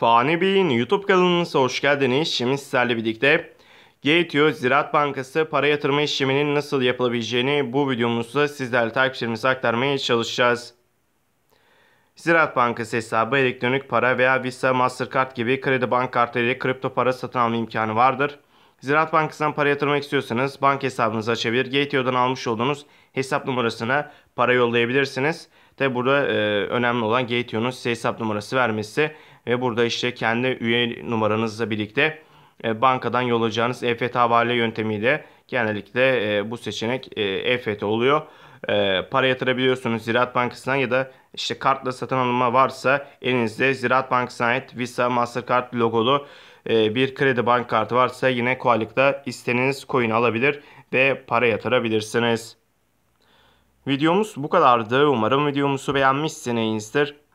Fani Bey'in YouTube kanalınıza hoş geldiniz. Şimdi sizlerle birlikte Getio Ziraat Bankası para yatırma işleminin nasıl yapılabileceğini bu videomuzda sizlerle takipçilerimize aktarmaya çalışacağız. Ziraat Bankası hesabı elektronik para veya Visa, Mastercard gibi kredi bank kartlarıyla kripto para satın alma imkanı vardır. Ziraat Bankası'ndan para yatırmak istiyorsanız bank hesabınızı açabilir. Gateio'dan almış olduğunuz hesap numarasına para yollayabilirsiniz. Tabi burada e, önemli olan Gateio'nun size hesap numarası vermesi. Ve burada işte kendi üye numaranızla birlikte e, bankadan yol alacağınız EFT havale yöntemiyle genellikle e, bu seçenek e, EFT oluyor. E, para yatırabiliyorsunuz Ziraat Bankası'na ya da işte kartla satın alınma varsa elinizde Ziraat Bankası'na ait Visa, Mastercard logolu bir kredi bank kartı varsa yine Koalik'ta istediğiniz coin alabilir ve para yatırabilirsiniz. Videomuz bu kadardı. Umarım videomuzu beğenmişsinizdir.